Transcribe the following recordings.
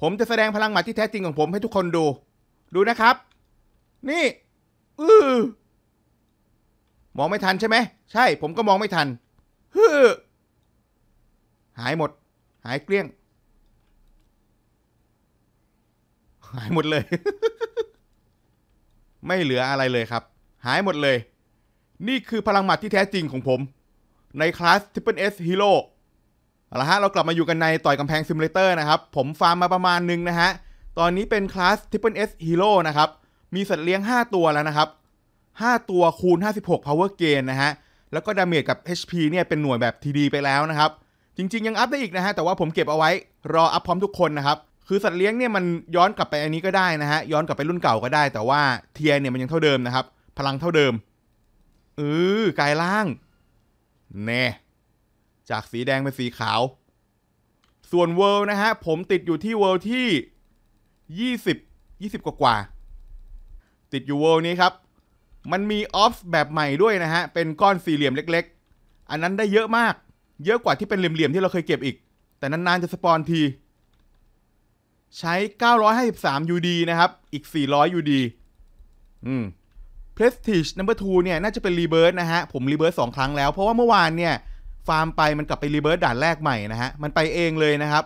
ผมจะแสดงพลังหมัดที่แท้จริงของผมให้ทุกคนดู ดูนะครับ นี่ อือมองไม่ทันใช่ไหม ใช่ ผมก็มองไม่ทัน ฮึ หายหมด หายเกลี้ยง หายหมดเลย ไม่เหลืออะไรเลยครับ หายหมดเลย นี่คือพลังหมัดที่แท้จริงของผม ในคลาส Triple S Hero เอาละฮะเรากลับมาอยู่กันในต่อยกำแพงซิมูเลเตอร์นะครับผมฟาร์มมาประมาณนึงนะฮะ ตอนนี้เป็นคลาส Triple S Hero นะครับ มีสัตว์เลี้ยง 5 ตัวแล้วนะครับ 5 ตัวคูณ 56 Power Gain นะฮะ แล้วก็ดาเมจกับ HP เนี่ยเป็นหน่วยแบบ TD ไปแล้วนะครับ จริง ๆ ยังอัพได้อีกนะฮะ แต่ว่าผมเก็บเอาไว้ รออัพพร้อมทุกคนนะครับ คือสัตว์เลี้ยงเนี่ยมันย้อนกลับไปอันนี้ก็ได้นะฮะย้อนกลับไปรุ่นเก่าก็ได้ แต่ว่าเทียเนี่ยมันยังเท่าเดิมนะครับพลังเท่าเดิมเออกายล่างแน่จากสีแดงเป็นสีขาว ส่วนเวิล์นะฮะผมติดอยู่ที่เวิล์ที่ 20 20 กว่ากว่า ติดอยู่เวิล์นี้ครับ มันมีออฟแบบใหม่ด้วยนะฮะเป็นก้อนสี่เหลี่ยมเล็กๆ อันนั้นได้เยอะมากเยอะกว่าที่เป็นเหลี่ยม ๆ ที่เราเคยเก็บอีก แต่นานๆ จะสปอนที ใช้ 953 UD นะครับ อีก 400 UD อืม Prestige Number 2เนี่ยน่าจะเป็นรีเบิร์ t นะฮะผมรีเบิร์ t สองครั้งแล้ว เพราะว่าเมื่อวานเนี่ยฟาร์มไปมันกลับไปรีเบิร์ตด่านแรกใหม่นะฮะมันไปเองเลยนะครับ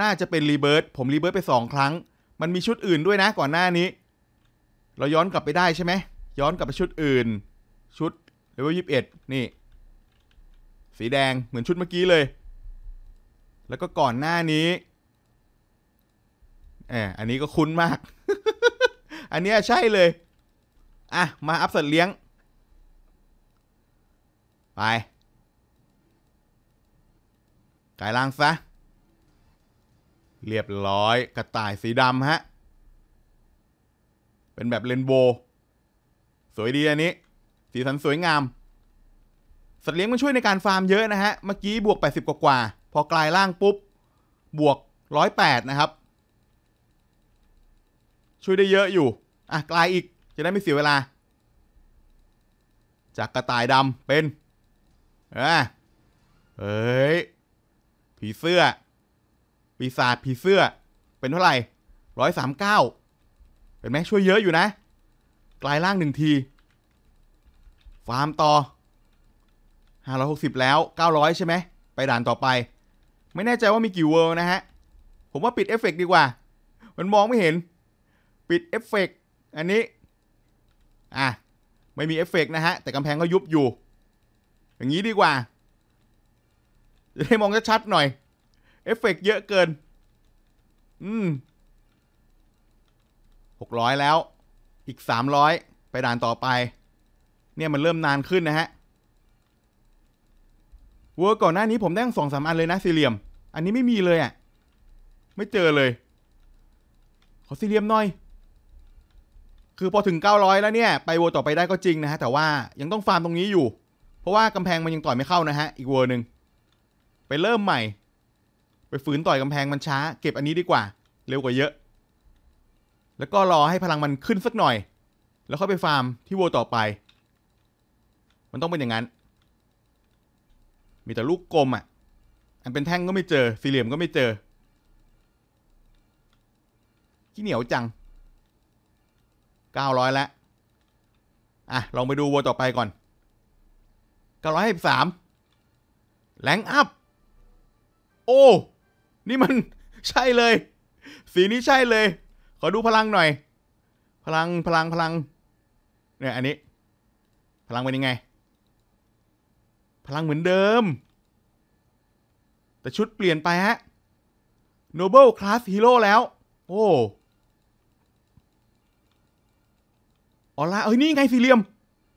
น่าจะเป็นรีเบิร์ตผมรีเบิร์ตไป2ครั้ง มันมีชุดอื่นด้วยนะก่อนหน้านี้ เราย้อนกลับไปได้ใช่ไหมย้อนกลับไปชุดอื่น ชุดเลเวลยี่สิบเอ็ดนี่สีแดงเหมือนชุดเมื่อกี้เลย แล้วก็ก่อนหน้านี้แหมอันนี้ก็คุ้นมาก อันนี้ใช่เลยอ่ะมาอัพสัตว์เลี้ยง ไปกายล่างซะ เรียบร้อยกระต่ายสีดำฮะ เป็นแบบเรนโบว์สวยดีอันนี้ สีสันสวยงาม สัตว์เลี้ยงมันช่วยในการฟาร์มเยอะนะฮะ เมื่อกี้บวก 80 กว่ากว่า พอกลายล่างปุ๊บ บวก 108 นะครับ ช่วยได้เยอะอยู่อ่ะกลายอีกจะได้ไม่เสียเวลา จากกระต่ายดำเป็นอ่ะเฮ้ยผีเสื้อปีศาจผีเสื้อเป็นเท่าไหร่ร้อยสามเก้าเป็นไหมช่วยเยอะอยู่นะกลายร่างหนึ่งทีฟาร์มต่อห้าร้อยหกสิบแล้วเก้าร้อยใช่ไหมไปด่านต่อไป ไม่แน่ใจว่ามีกี่เวิร์นะฮะ ผมว่าปิดเอฟเฟกดีกว่า มันมองไม่เห็น ปิดเอฟเฟกอันนี้อ่ะไม่มีเอฟเฟกนะฮะ แต่กำแพงก็ยุบอยู่ อย่างนี้ดีกว่าจะได้มองชัดๆหน่อยเอฟเฟกเยอะเกิน อืมหกร้อยแล้ว อีกสามร้อยไปด่านต่อไป เนี่ยมันเริ่มนานขึ้นนะฮะเวอร์ก่อนหน้านี้ผมได้สองสามอันเลยนะสี่เหลี่ยม อันนี้ไม่มีเลยอะ่ะ ไม่เจอเลย ขอสี่เหลี่ยมหน่อย คือพอถึงเก้าร้อยแล้วเนี่ย ไปเวอร์ต่อไปได้ก็จริงนะฮะ แต่ว่ายังต้องฟาร์มตรงนี้อยู่ เพราะว่ากำแพงมันยังต่อยไม่เข้านะฮะอีกเวอร์หนึ่งไปเริ่มใหม่ ไปฝืนต่อยกำแพงมันช้า เก็บอันนี้ดีกว่า เร็วกว่าเยอะ แล้วก็รอให้พลังมันขึ้นสักหน่อย แล้วค่อยไปฟาร์มที่วัวต่อไป มันต้องเป็นอย่างนั้น มีแต่ลูกกลมอ่ะ อันเป็นแท่งก็ไม่เจอสี่เหลี่ยมก็ไม่เจอ ขี้เหนียวจัง 900 แล้วอ่ะ ลองไปดูวัวต่อไปก่อน953แรงอัพโอ้ นี่มันใช่เลย สีนี้ใช่เลย ขอดูพลังหน่อย พลัง พลัง พลัง เนี่ย อันนี้ พลังเป็นยังไง พลังเหมือนเดิม แต่ชุดเปลี่ยนไปฮะ Noble Class Hero แล้ว โอ้อลร่าเอ้ย นี่ไงสี่เหลี่ยม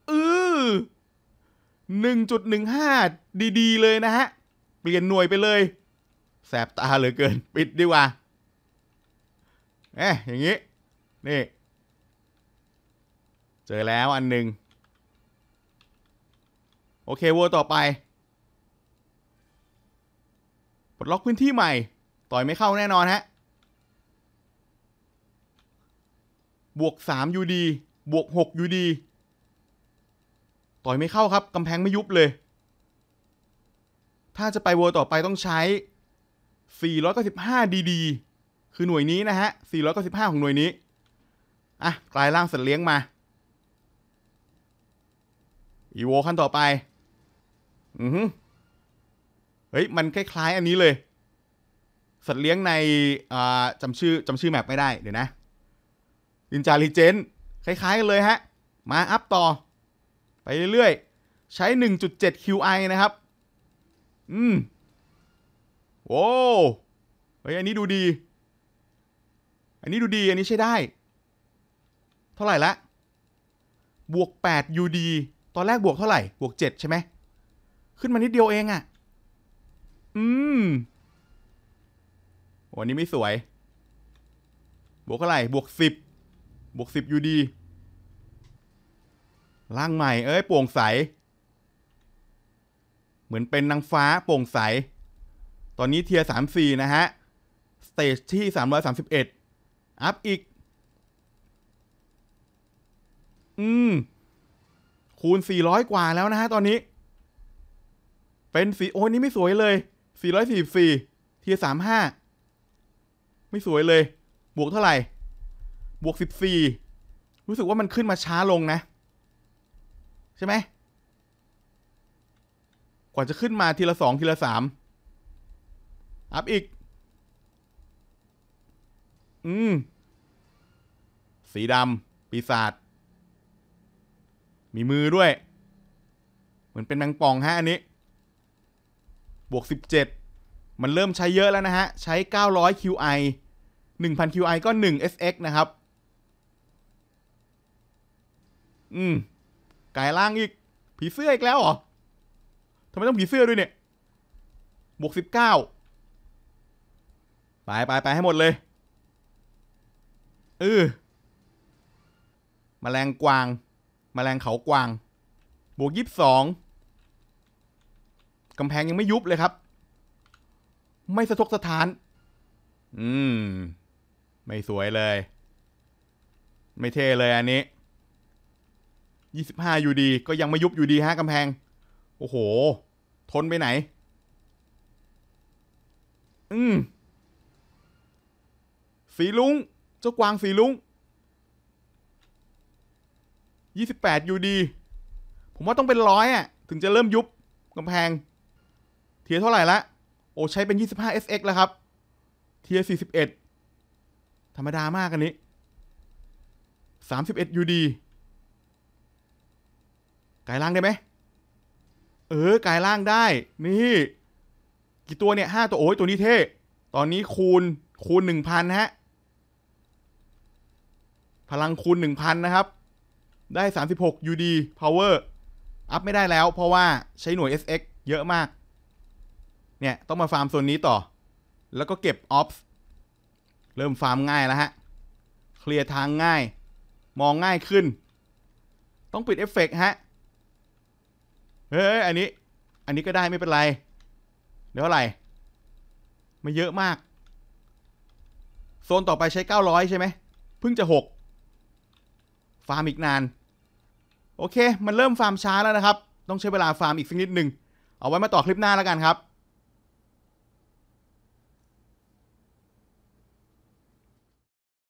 อออหนึ่งจุดหนึ่งห้าดี ๆ เลยนะฮะ เปลี่ยนหน่วยไปเลยแสบตาเหลือเกินปิดดีกว่า เอ๊ะอย่างนี้ นี่ เจอแล้วอันหนึ่งโอเควัวต่อไปปลดล็อกพื้นที่ใหม่ ต่อยไม่เข้าแน่นอนฮะ บวก3ดีบวก6ดีต่อยไม่เข้าครับกำแพงไม่ยุบเลย ถ้าจะไปวัวต่อไปต้องใช้495ดีคือหน่วยนี้นะฮะ 495 ของหน่วยนี้ อ่ะ กลายร่างสัตว์เลี้ยงมา อีโวขั้นต่อไป อือฮึเฮ้ย มันคล้าย ๆ อันนี้เลย สัตว์เลี้ยงใน จำชื่อจำชื่อแมปไม่ได้เดี๋ยวนะดินจาริเจนคล้ายๆกันเลยฮะ มาอัพต่อ ไปเรื่อย ๆ ใช้ 1.7 QI นะครับ อืมโอ้เฮ้ยอันนี้ดูดี อันนี้ดูดี อันนี้ใช่ได้ เท่าไหร่ละ บวก 8 UD ตอนแรกบวกเท่าไหร่ บวก 7 ใช่ไหม ขึ้นมานิดเดียวเองอะ่ะ อืมวันนี้ไม่สวย บวกเท่าไหร่ บวก 10 บวก 10 UD ร่างใหม่ เอ้ยโปร่งใส เหมือนเป็นนางฟ้าโปร่งใสตอนนี้เทียร์สามสี่นะฮะสเตจที่สามร้อยสามสิบเอ็ดอัพอีก อืม คูณสี่ร้อยกว่าแล้วนะฮะตอนนี้ เป็นสีโอ้นี่ไม่สวยเลยสี่ร้อยสี่สี่เทียร์สามห้าไม่สวยเลย บวกเท่าไหร่ บวกสิบสี่รู้สึกว่ามันขึ้นมาช้าลงนะ ใช่ไหม กว่าจะขึ้นมาทีละสองทีละสามอัพอีก อืม สีดำ ปีศาจ มีมือด้วย เหมือนเป็นแมงป่องฮะอันนี้ บวก17มันเริ่มใช้เยอะแล้วนะฮะ ใช้ 900 QI 1,000 QI ก็1 SX นะครับ อืมกายล่างอีก ผีเสื้ออีกแล้วเหรอ ทำไมต้องผีเสื้อด้วยเนี่ย บวกสิบเก้าไปไปไปให้หมดเลยเออมแมลงกวางมแมลงเขากวาง บวกยี่สิบสองกำแพงยังไม่ยุบเลยครับ ไม่สะทกสะท้าน อืม ไม่สวยเลย ไม่เท่เลยอันนี้ยี่สิบห้าอยู่ดีก็ยังไม่ยุบอยู่ดีฮะกำแพง โอ้โห ทนไปไหน อืมสีลุงเจ้ากวางสีลุงยี่สิบแปดยูดีผมว่าต้องเป็นร้อยอ่ะ ถึงจะเริ่มยุบกำแพง เทียเท่าไหร่ละโอ้ใช้เป็นยี่สิบห้า SX แล้วครับ เทียสี่สิบเอ็ดธรรมดามากอันนี้สามสิบเอ็ดยูดีกายล่างได้ไหมเออกายล่างได้ นี่ กี่ตัวเนี่ยห้าตัว โอ้ย ตัวนี้เท่ ตอนนี้คูณคูณหนึ่งพันฮะพลังคูณ1,000 นะครับ ได้ 36 UD power อัพไม่ได้แล้ว เพราะว่าใช้หน่วย SX เยอะมาก เนี่ย ต้องมาฟาร์มโซนนี้ต่อ แล้วก็เก็บออฟเริ่มฟาร์มง่ายแล้วฮะ เคลียร์ทางง่าย มองง่ายขึ้น ต้องปิดเอฟเฟกฮะเฮ้ยอันนี้ อันนี้ก็ได้ไม่เป็นไรเดี๋ยวอะไร ไม่เยอะมาก โซนต่อไปใช้ 900 ใช่ไหมเพิ่งจะ 6ฟาร์มอีกนาน โอเค มันเริ่มฟาร์มช้าแล้วนะครับ ต้องใช้เวลาฟาร์มอีกสักนิดหนึ่งเอาไว้มาต่อคลิปหน้าแล้วกันครับ